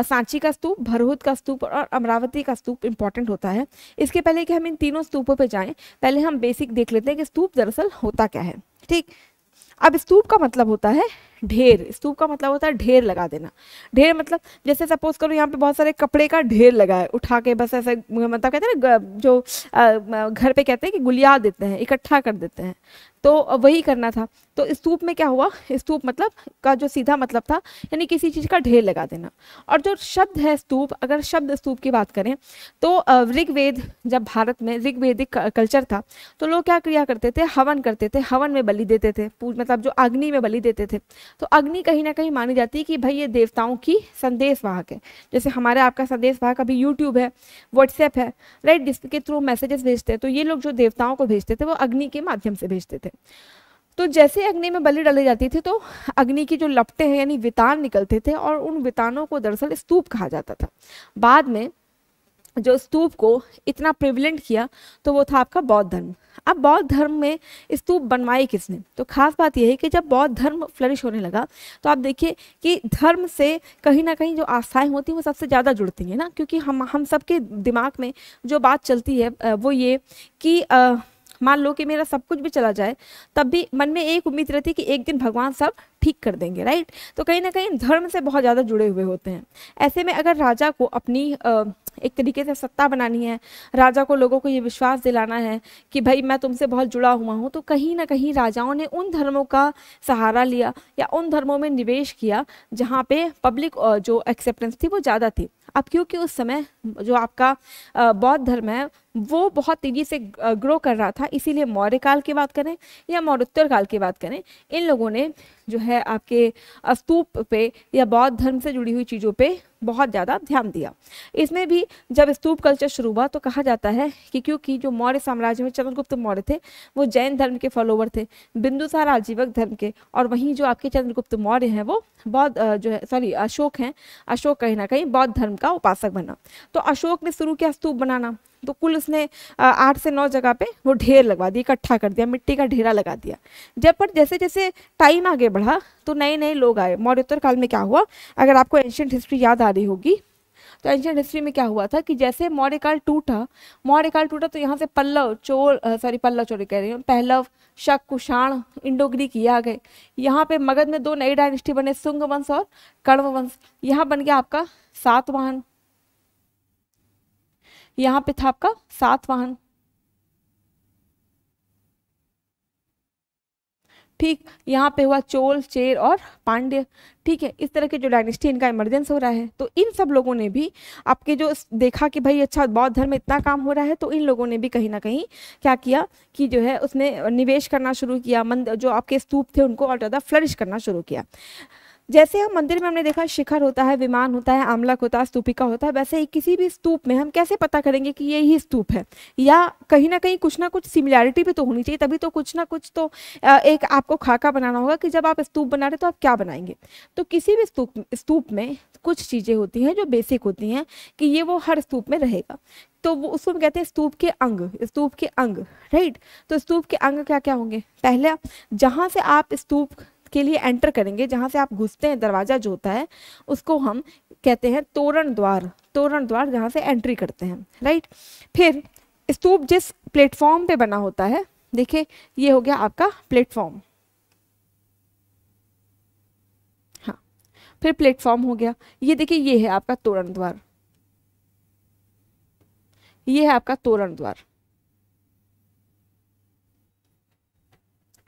सांची का स्तूप भरहुत का स्तूप और अमरावती का स्तूप इंपॉर्टेंट होता है इसके पहले कि हम इन तीनों स्तूपों पर जाएं पहले हम बेसिक देख लेते हैं कि स्तूप दरअसल होता क्या है ठीक अब स्तूप का मतलब होता है ढेर स्तूप का मतलब होता है ढेर लगा देना ढेर मतलब जैसे सपोज करो यहाँ पे बहुत सारे कपड़े का ढेर लगा है उठा के बस ऐसे मतलब कहते हैं ना जो घर पे कहते हैं कि गुलिया देते हैं इकट्ठा कर देते हैं तो वही करना था तो स्तूप में क्या हुआ स्तूप मतलब का जो सीधा मतलब था यानी किसी चीज़ का ढेर लगा देना और जो शब्द है स्तूप अगर शब्द स्तूप की बात करें तो ऋग्वेद जब भारत में ऋग्वेदिक कल्चर था तो लोग क्या क्रिया करते थे हवन करते थे हवन में बलि देते थे मतलब जो अग्नि में बलि देते थे तो अग्नि कहीं ना कहीं मानी जाती है कि भाई ये देवताओं की संदेश वाहक है जैसे हमारे आपका संदेश वाहक अभी यूट्यूब है व्हाट्सएप है राइट जिसके थ्रू मैसेजेस भेजते हैं तो ये लोग जो देवताओं को भेजते थे वो अग्नि के माध्यम से भेजते थे तो जैसे अग्नि में बलि डाली जाती थी तो अग्नि की जो लपटे हैं यानी वितान निकलते थे और उन वितानों को दरअसल स्तूप कहा जाता था बाद में जो स्तूप को इतना प्रिविलेंट किया तो वो था आपका बौद्ध धर्म अब बौद्ध धर्म में स्तूप बनवाए किसने तो खास बात यह है कि जब बौद्ध धर्म फ्लरिश होने लगा तो आप देखिए कि धर्म से कहीं ना कहीं जो आस्थाएं होती हैं वो सबसे ज़्यादा जुड़ती हैं ना क्योंकि हम हम सबके दिमाग में जो बात चलती है वो ये कि आ, मान लो कि मेरा सब कुछ भी चला जाए तब भी मन में एक उम्मीद रहती है कि एक दिन भगवान सब ठीक कर देंगे राइट तो कहीं ना कहीं धर्म से बहुत ज़्यादा जुड़े हुए होते हैं ऐसे में अगर राजा को अपनी आ, एक तरीके से सत्ता बनानी है राजा को लोगों को ये विश्वास दिलाना है कि भाई मैं तुमसे बहुत जुड़ा हुआ हूँ तो कहीं ना कहीं राजाओं ने उन धर्मों का सहारा लिया या उन धर्मों में निवेश किया जहाँ पे पब्लिक जो एक्सेप्टेंस थी वो ज़्यादा थी अब क्योंकि उस समय जो आपका बौद्ध धर्म है वो बहुत तेज़ी से ग्रो कर रहा था इसीलिए मौर्य काल की बात करें या मौर्योत्तर काल की बात करें इन लोगों ने जो है आपके स्तूप पे या बौद्ध धर्म से जुड़ी हुई चीज़ों पे बहुत ज़्यादा ध्यान दिया इसमें भी जब स्तूप कल्चर शुरू हुआ तो कहा जाता है कि क्योंकि जो मौर्य साम्राज्य में चंद्रगुप्त मौर्य थे वो जैन धर्म के फॉलोवर थे बिंदुसार आजीवक धर्म के और वहीं जो आपके चंद्रगुप्त मौर्य हैं वो बौद्ध जो है सॉरी अशोक हैं अशोक कहीं ना कहीं बौद्ध धर्म का उपासक बना तो अशोक ने शुरू किया स्तूप बनाना तो कुल उसने आठ से नौ जगह पे वो ढेर लगवा दिया इकट्ठा कर दिया मिट्टी का ढेरा लगा दिया जब पर जैसे जैसे टाइम आगे बढ़ा तो नए नए लोग आए मौर्योत्तर काल में क्या हुआ अगर आपको एंशियंट हिस्ट्री याद आ रही होगी तो एंशियंट हिस्ट्री में क्या हुआ था कि जैसे मौर्य काल टूटा मौर्य काल टूटा तो यहाँ से पल्लव चोर सॉरी पल्लव चोरी कह रही हूँ पहलव शक कुषाण इंडो ग्रीक ये आ गए यहाँ पे मगध में दो नई डायनेस्टी बने सुंग वंश और कण्व वंश यहाँ बन गया आपका सातवाहन यहाँ पे था आपका वाहन ठीक यहाँ पे हुआ चोल चेर और पांड्य ठीक है इस तरह के जो डायनेस्टी इनका इमरजेंस हो रहा है तो इन सब लोगों ने भी आपके जो देखा कि भाई अच्छा बौद्ध धर्म इतना काम हो रहा है तो इन लोगों ने भी कहीं ना कहीं क्या किया कि जो है उसने निवेश करना शुरू किया मंद जो आपके स्तूप थे उनको और ज़्यादा फ्लरिश करना शुरू किया जैसे हम मंदिर में हमने देखा शिखर होता है विमान होता है आमलक होता है स्तूपिका होता है वैसे ही किसी भी स्तूप में हम कैसे पता करेंगे कि ये ही स्तूप है या कहीं ना कहीं कुछ ना कुछ सिमिलैरिटी भी तो होनी चाहिए तभी तो कुछ ना कुछ तो एक आपको खाका बनाना होगा कि जब आप स्तूप बना रहे तो आप क्या बनाएंगे तो किसी भी स्तूप स्तूप में कुछ चीज़ें होती हैं जो बेसिक होती हैं कि ये वो हर स्तूप में रहेगा तो वो उसको हम कहते हैं स्तूप के अंग स्तूप के अंग राइट तो स्तूप के अंग क्या क्या होंगे पहले जहाँ से आप स्तूप के लिए एंटर करेंगे जहाँ से आप घुसते हैं दरवाज़ा जो होता है उसको हम कहते हैं तोरण द्वार तोरण द्वार जहाँ से एंट्री करते हैं राइट फिर स्तूप जिस प्लेटफॉर्म पे बना होता है देखिए ये हो गया आपका प्लेटफॉर्म हाँ फिर प्लेटफॉर्म हो गया ये देखिए ये है आपका तोरण द्वार ये है आपका तोरण द्वार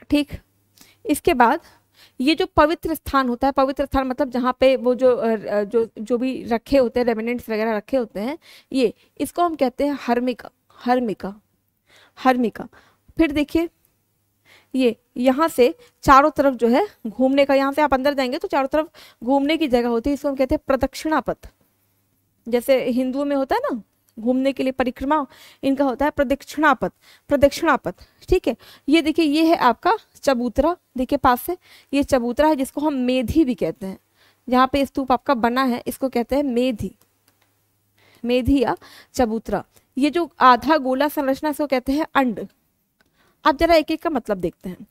ठीक इसके बाद ये जो पवित्र स्थान होता है पवित्र स्थान मतलब जहाँ पे वो जो जो जो भी रखे होते हैं रेमिनेंट्स वगैरह रखे होते हैं ये इसको हम कहते हैं हर्मिका हर्मिका हर्मिका फिर देखिए ये यहाँ से चारों तरफ जो है घूमने का यहाँ से आप अंदर जाएंगे तो चारों तरफ घूमने की जगह होती है इसको हम कहते हैं प्रदक्षिणा पथ जैसे हिंदुओं में होता है ना घूमने के लिए परिक्रमा इनका होता है प्रदक्षिणापथ प्रदक्षिणापथ ठीक है ये देखिए ये है आपका चबूतरा देखिए पास से ये चबूतरा है जिसको हम मेधी भी कहते हैं जहाँ पे स्तूप आपका बना है इसको कहते हैं मेधी मेधी या चबूतरा ये जो आधा गोला संरचना इसको कहते हैं अंड आप जरा एक एक का मतलब देखते हैं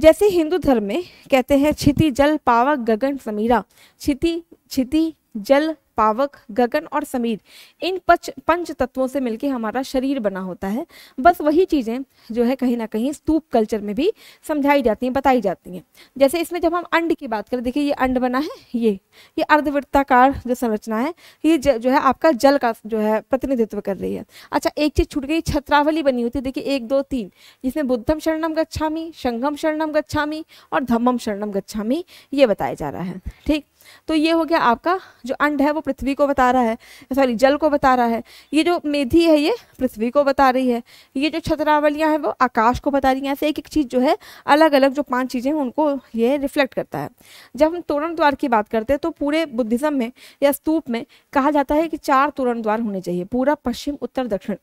जैसे हिंदू धर्म में कहते हैं क्षिति जल पावक गगन समीरा छिति क्षिति जल पावक गगन और समीर इन पच पंच तत्वों से मिलकर हमारा शरीर बना होता है बस वही चीज़ें जो है कहीं ना कहीं स्तूप कल्चर में भी समझाई जाती हैं बताई जाती हैं जैसे इसमें जब हम अंड की बात करें देखिए ये अंड बना है ये ये अर्धवृत्ताकार जो संरचना है ये जो है आपका जल का जो है प्रतिनिधित्व कर रही है अच्छा एक चीज़ छूट गई छत्रावली बनी हुई थी देखिए एक दो तीन जिसमें बुद्धम शरणम गच्छामी संगम शरणम गच्छामी और धम्मम शरणम गच्छामी ये बताया जा रहा है ठीक तो ये हो गया आपका जो अंड है वो पृथ्वी को बता रहा है सॉरी जल को बता रहा है ये जो मेधी है ये पृथ्वी को बता रही है ये जो छतरावलियाँ हैं वो आकाश को बता रही हैं ऐसे एक एक चीज़ जो है अलग अलग जो पांच चीज़ें हैं उनको ये रिफ्लेक्ट करता है जब हम तोरण द्वार की बात करते हैं तो पूरे बुद्धिज़्म में या स्तूप में कहा जाता है कि चार तोरण द्वार होने चाहिए पूरा पश्चिम उत्तर दक्षिण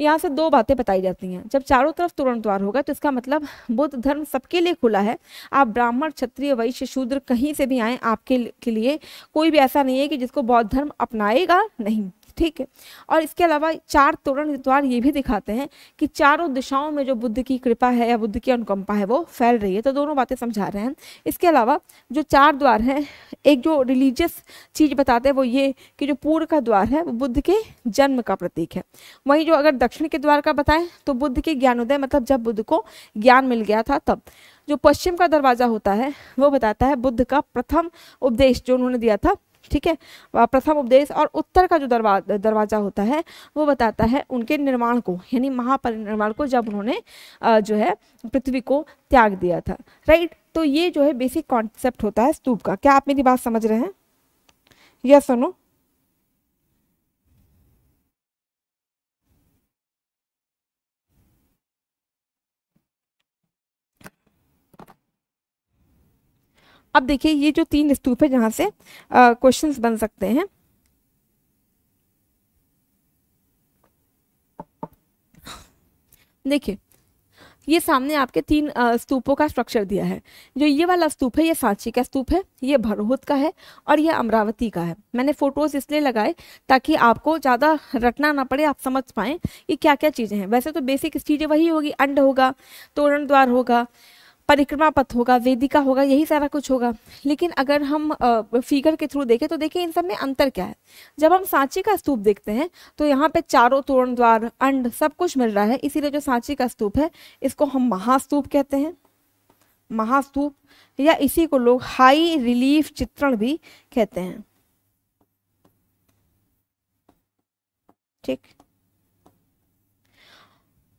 यहाँ से दो बातें बताई जाती हैं जब चारों तरफ तोरण द्वार होगा तो इसका मतलब बुद्ध धर्म सबके लिए खुला है आप ब्राह्मण क्षत्रिय वैश्य शूद्र कहीं से भी आए आपके के लिए कोई भी ऐसा नहीं है कि जिसको बौद्ध धर्म अपनाएगा नहीं ठीक है और इसके अलावा चार तोरण द्वार ये भी दिखाते हैं कि चारों दिशाओं में जो बुद्ध की कृपा है या बुद्ध की अनुकंपा है वो फैल रही है तो दोनों बातें समझा रहे हैं इसके अलावा जो चार द्वार हैं एक जो रिलीजियस चीज़ बताते हैं वो ये कि जो पूर्व का द्वार है वो बुद्ध के जन्म का प्रतीक है वहीं जो अगर दक्षिण के द्वार का बताएं तो बुद्ध के ज्ञानोदय मतलब जब बुद्ध को ज्ञान मिल गया था तब जो पश्चिम का दरवाज़ा होता है वो बताता है बुद्ध का प्रथम उपदेश जो उन्होंने दिया था ठीक है प्रथम उपदेश और उत्तर का जो दरवा दरवाज़ा होता है वो बताता है उनके निर्माण को यानी महापरिनिर्माण को जब उन्होंने जो है पृथ्वी को त्याग दिया था राइट तो ये जो है बेसिक कॉन्सेप्ट होता है स्तूप का क्या आप मेरी बात समझ रहे हैं यस सुनो अब देखिए ये जो तीन स्तूप है जहाँ से क्वेश्चन बन सकते हैं देखिए ये सामने आपके तीन स्तूपों का स्ट्रक्चर दिया है जो ये वाला स्तूप है ये सांची का स्तूप है ये भरोहत का है और ये अमरावती का है मैंने फोटोज इसलिए लगाए ताकि आपको ज़्यादा रटना ना पड़े आप समझ पाएँ कि क्या क्या चीज़ें हैं वैसे तो बेसिक चीज़ें वही होगी अंड होगा तोरण द्वार होगा परिक्रमा पथ होगा वेदिका होगा यही सारा कुछ होगा लेकिन अगर हम फिगर के थ्रू देखें तो देखिए इन सब में अंतर क्या है जब हम सांची का स्तूप देखते हैं तो यहाँ पे चारों तोरण द्वार अंड सब कुछ मिल रहा है इसीलिए जो सांची का स्तूप है इसको हम महास्तूप कहते हैं महास्तूप या इसी को लोग हाई रिलीफ चित्रण भी कहते हैं ठीक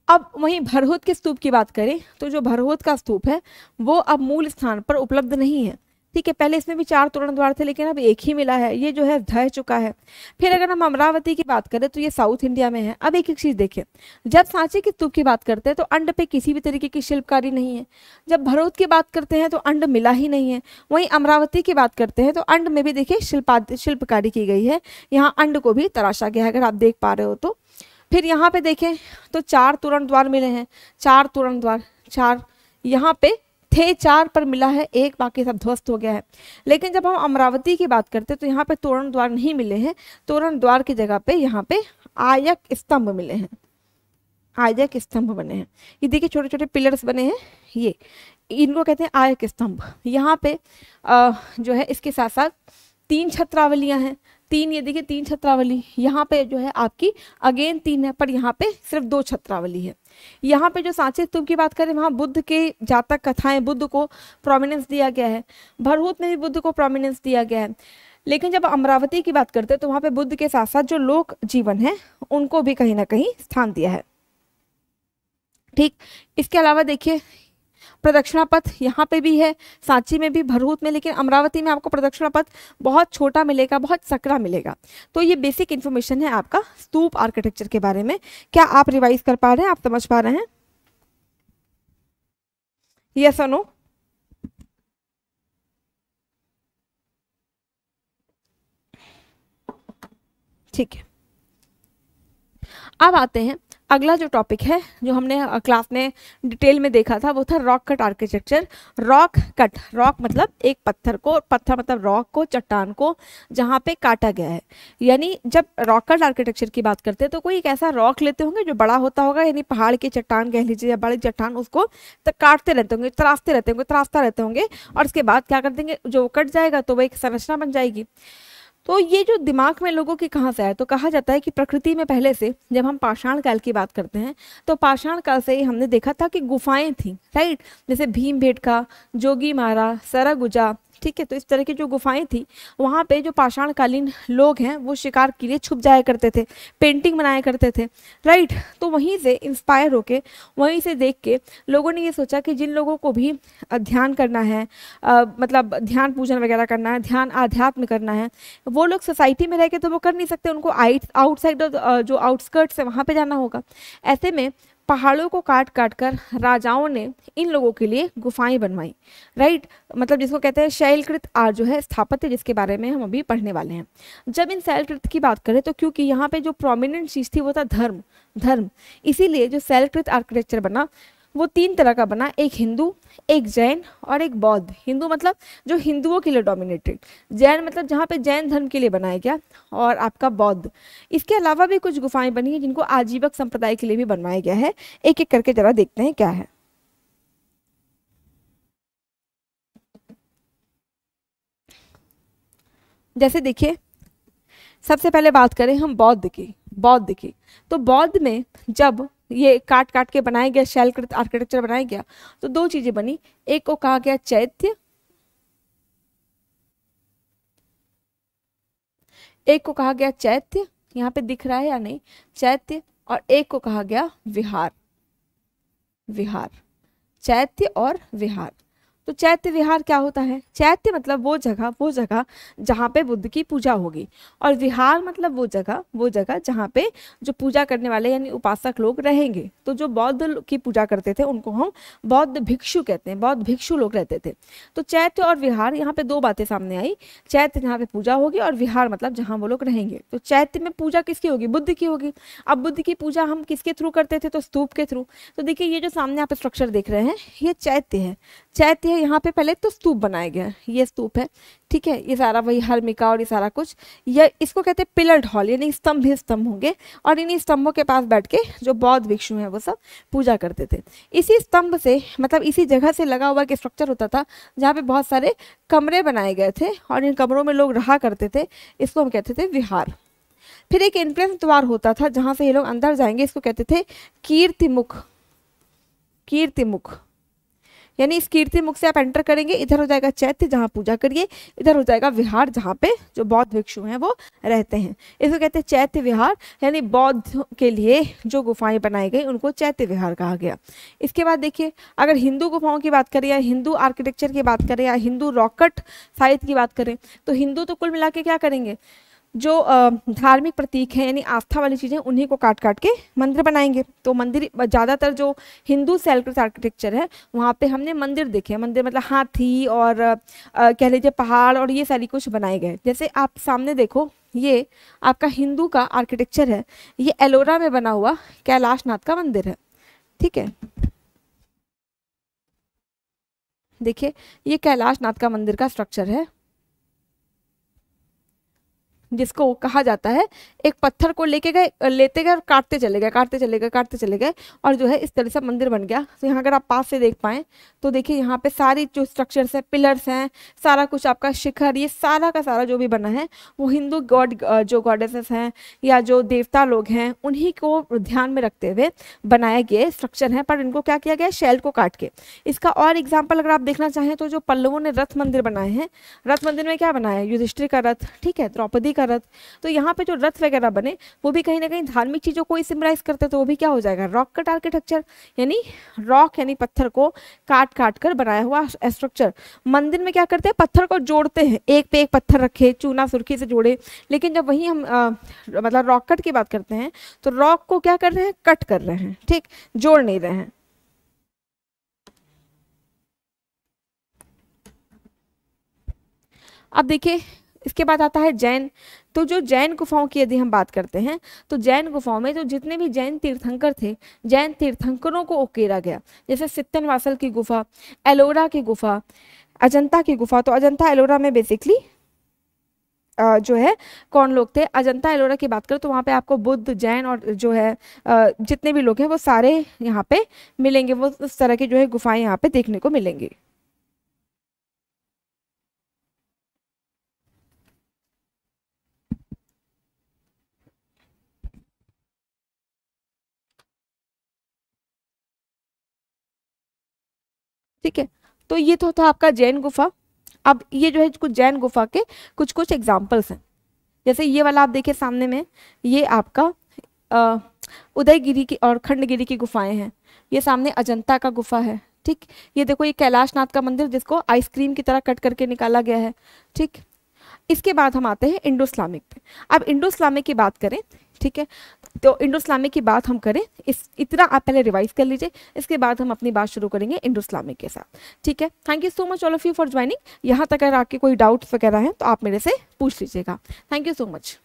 अब वहीं भरहोत के स्तूप की बात करें तो जो भरहोत का स्तूप है वो अब मूल स्थान पर उपलब्ध नहीं है ठीक है पहले इसमें भी चार तोरण द्वार थे लेकिन अब एक ही मिला है ये जो है ढह चुका है फिर अगर हम अमरावती की बात करें तो ये साउथ इंडिया में है अब एक एक चीज़ देखें जब सांची के स्तूप की बात करते हैं तो अंड पे किसी भी तरीके की शिल्पकारी नहीं है जब भरोत की बात करते हैं तो अंड मिला ही नहीं है वहीं अमरावती की बात करते हैं तो अंड में भी देखिए शिल्पा शिल्पकारी की गई है यहाँ अंड को भी तराशा गया है अगर आप देख पा रहे हो तो फिर यहाँ पे देखें तो चार तुरंत द्वार मिले हैं चार तुरंत द्वार चार यहाँ पे थे चार पर मिला है एक बाकी सब ध्वस्त हो गया है लेकिन जब हम अमरावती की बात करते हैं तो यहाँ पे तोरण द्वार नहीं मिले हैं तोरण द्वार की जगह पे यहाँ पे आयक स्तंभ मिले हैं आयक स्तंभ बने हैं ये देखिए छोटे छोटे पिलर्स बने हैं ये इनको कहते हैं आयक स्तंभ यहाँ पे आ, जो है इसके साथ साथ तीन छत्रावलियाँ हैं तीन ये देखिए तीन छत्रावली यहाँ पे जो है आपकी अगेन तीन है पर यहाँ पे सिर्फ दो छत्रावली है यहाँ पे जो सांचे स्तूप की बात करें वहाँ बुद्ध के जातक कथाएं बुद्ध को प्रोमिनेंस दिया गया है भरहूत में भी बुद्ध को प्रोमिनेंस दिया गया है लेकिन जब अमरावती की बात करते हैं तो वहाँ पे बुद्ध के साथ साथ जो लोक जीवन है उनको भी कहीं ना कहीं स्थान दिया है ठीक इसके अलावा देखिए प्रदक्षिणा पथ यहाँ पे भी है सांची में भी भरहूत में लेकिन अमरावती में आपको प्रदक्षिणा पथ बहुत छोटा मिलेगा बहुत सकरा मिलेगा तो ये बेसिक इन्फॉर्मेशन है आपका स्तूप आर्किटेक्चर के बारे में क्या आप रिवाइज कर पा रहे हैं आप समझ पा रहे हैं यस अनु ठीक है अब आते हैं अगला जो टॉपिक है जो हमने क्लास में डिटेल में देखा था वो था rock cut architecture rock cut rock मतलब एक पत्थर को पत्थर मतलब रॉक को चट्टान को जहाँ पे काटा गया है यानी जब रॉक कट आर्किटेक्चर की बात करते हैं तो कोई एक ऐसा रॉक लेते होंगे जो बड़ा होता होगा यानी पहाड़ की चट्टान कह लीजिए या बड़ी चट्टान उसको तो काटते रहते होंगे त्रासते रहते होंगे तराशता रहते होंगे और उसके बाद क्या कर देंगे जो कट जाएगा तो वह एक संरचना बन जाएगी तो ये जो दिमाग में लोगों के कहाँ से आया तो कहा जाता है कि प्रकृति में पहले से जब हम पाषाण काल की बात करते हैं तो पाषाण काल से ही हमने देखा था कि गुफाएं थीं राइट जैसे भीम भेटका जोगी मारा सरागुजा ठीक है तो इस तरह की जो गुफाएं थी वहाँ पे जो पाषाणकालीन लोग हैं वो शिकार के लिए छुप जाया करते थे पेंटिंग बनाया करते थे राइट तो वहीं से इंस्पायर होके वहीं से देख के लोगों ने ये सोचा कि जिन लोगों को भी ध्यान करना है आ, मतलब ध्यान पूजन वगैरह करना है ध्यान आध्यात्म करना है वो लोग सोसाइटी में रह के तो वो कर नहीं सकते उनको आउटसाइड जो आउटस्कर्ट्स है वहाँ पर जाना होगा ऐसे में पहाड़ों को काट काट कर राजाओं ने इन लोगों के लिए गुफाएं बनवाई राइट मतलब जिसको कहते हैं शैलकृत आर जो है स्थापत्य जिसके बारे में हम अभी पढ़ने वाले हैं जब इन शैलकृत की बात करें तो क्योंकि यहाँ पे जो प्रोमिनेंट चीज़ थी वो था धर्म धर्म इसीलिए जो शैलकृत आर्किटेक्चर बना वो तीन तरह का बना एक हिंदू एक जैन और एक बौद्ध हिंदू मतलब जो हिंदुओं के लिए डोमिनेटेड जैन मतलब जहाँ पे जैन धर्म के लिए बनाया गया और आपका बौद्ध इसके अलावा भी कुछ गुफाएं बनी हैं जिनको आजीवक संप्रदाय के लिए भी बनवाया गया है एक एक करके जरा देखते हैं क्या है जैसे देखिए सबसे पहले बात करें हम बौद्ध की बौद्ध की तो बौद्ध में जब ये काट काट के बनाया गया शैल कृत आर्किटेक्चर बनाया गया तो दो चीजें बनी एक को कहा गया चैत्य एक को कहा गया चैत्य यहाँ पे दिख रहा है या नहीं चैत्य और एक को कहा गया विहार विहार चैत्य और विहार तो चैत्य विहार क्या होता है चैत्य मतलब वो जगह वो जगह जहाँ पे बुद्ध की पूजा होगी और विहार मतलब वो जगह वो जगह जहाँ पे जो पूजा करने वाले यानी उपासक लोग रहेंगे तो जो बौद्ध की पूजा करते थे उनको हम बौद्ध भिक्षु कहते हैं बौद्ध भिक्षु लोग रहते थे तो चैत्य और विहार यहाँ पे दो बातें सामने आई चैत्य जहाँ पे पूजा होगी और विहार मतलब जहाँ वो लोग रहेंगे तो चैत्य में पूजा किसकी होगी बुद्ध की होगी अब बुद्ध की पूजा हम किसके थ्रू करते थे तो स्तूप के थ्रू तो देखिए ये जो सामने आप स्ट्रक्चर देख रहे हैं ये चैत्य है चैत्य है यहाँ पे पहले तो स्तूप बनाया गया ये स्तूप है ठीक है ये सारा वही हर्मिका और ये सारा कुछ ये इसको कहते हैं पिलर ढॉल यानी स्तंभ ही स्तंभ होंगे और इन्हीं स्तंभों के पास बैठ के जो बौद्ध भिक्षु हैं वो सब पूजा करते थे इसी स्तंभ से मतलब इसी जगह से लगा हुआ एक स्ट्रक्चर होता था जहाँ पे बहुत सारे कमरे बनाए गए थे और इन कमरों में लोग रहा करते थे इसको हम कहते थे विहार फिर एक एंट्रेंस द्वार होता था जहाँ से ये लोग अंदर जाएंगे इसको कहते थे कीर्तिमुख कीर्तिमुख यानी इस कीर्ति मुख से आप एंटर करेंगे इधर हो जाएगा चैत्य जहाँ पूजा करिए इधर हो जाएगा विहार जहाँ पे जो बौद्ध भिक्षु हैं वो रहते हैं इसको कहते हैं चैत्य विहार यानी बौद्ध के लिए जो गुफाएं बनाई गई उनको चैत्य विहार कहा गया इसके बाद देखिए अगर हिंदू गुफाओं की बात करें या हिंदू आर्किटेक्चर की बात करें या हिंदू रॉकट साहित्य की बात करें तो हिंदू तो कुल मिला के क्या करेंगे जो धार्मिक प्रतीक हैं यानी आस्था वाली चीज़ें उन्हीं को काट काट के मंदिर बनाएंगे तो मंदिर ज़्यादातर जो हिंदू सेलकृत आर्किटेक्चर है वहाँ पे हमने मंदिर देखे मंदिर मतलब हाथी और कह लीजिए पहाड़ और ये सारी कुछ बनाए गए जैसे आप सामने देखो ये आपका हिंदू का आर्किटेक्चर है ये एलोरा में बना हुआ कैलाश नाथ का मंदिर है ठीक है देखिए ये कैलाश नाथ का मंदिर का स्ट्रक्चर है जिसको कहा जाता है एक पत्थर को लेके गए लेते गए और काटते चले गए काटते चले गए काटते चले गए और जो है इस तरह से मंदिर बन गया तो यहाँ अगर आप पास से देख पाएं तो देखिए यहाँ पे सारी जो स्ट्रक्चर्स हैं पिलर्स हैं सारा कुछ आपका शिखर ये सारा का सारा जो भी बना है वो हिंदू गॉड जो गॉडेसेस हैं या जो देवता लोग हैं उन्हीं को ध्यान में रखते हुए बनाए गए स्ट्रक्चर हैं पर इनको क्या किया गया शैल को काट के इसका और एग्जाम्पल अगर आप देखना चाहें तो जो पल्लवों ने रथ मंदिर बनाए हैं रथ मंदिर में क्या बनाया है युधिष्ठिर का रथ ठीक है द्रौपदी का रथ तो यहाँ पे जो रथ वगैरह बने वो भी कहीं ना कहीं धार्मिक चीज़ों को सिमराइज करते तो वो भी क्या हो जाएगा रॉक कट आर्किटेक्चर यानी रॉक यानी पत्थर को काट काट कर बनाया हुआ स्ट्रक्चर मंदिर में क्या करते हैं पत्थर को जोड़ते हैं एक पे एक पत्थर रखे चूना सुर्खी से जोड़े लेकिन जब वही हम आ, मतलब रॉक कट की बात करते हैं तो रॉक को क्या कर रहे हैं कट कर रहे हैं ठीक जोड़ नहीं रहे हैं अब देखिए इसके बाद आता है जैन तो जो जैन गुफाओं की यदि हम बात करते हैं तो जैन गुफाओं में जो तो जितने भी जैन तीर्थंकर थे जैन तीर्थंकरों को उकेरा गया जैसे सित्तन वासल की गुफा एलोरा की गुफा अजंता की गुफा तो अजंता एलोरा में बेसिकली जो है कौन लोग थे अजंता एलोरा की बात करें तो वहाँ पे आपको बुद्ध जैन और जो है जितने भी लोग हैं वो सारे यहाँ पे मिलेंगे वो उस तरह की जो है गुफाएं यहाँ पे देखने को मिलेंगी ठीक है तो ये तो था आपका जैन गुफा अब ये जो है कुछ जैन गुफा के कुछ कुछ एग्जाम्पल्स हैं जैसे ये वाला आप देखिए सामने में ये आपका उदयगिरी की और खंडगिरी की गुफाएं हैं ये सामने अजंता का गुफा है ठीक ये देखो ये कैलाशनाथ का मंदिर जिसको आइसक्रीम की तरह कट करके निकाला गया है ठीक इसके बाद हम आते हैं इंडो इस्लामिक पे अब इंडो इस्लामिक की बात करें ठीक है तो इंडो इस्लामिक की बात हम करें इस इतना आप पहले रिवाइज कर लीजिए इसके बाद हम अपनी बात शुरू करेंगे इंडो इस्लामिक के साथ ठीक है thank you so much all of you for joining यहाँ तक अगर आपके कोई डाउट्स वगैरह हैं तो आप मेरे से पूछ लीजिएगा थैंक यू सो मच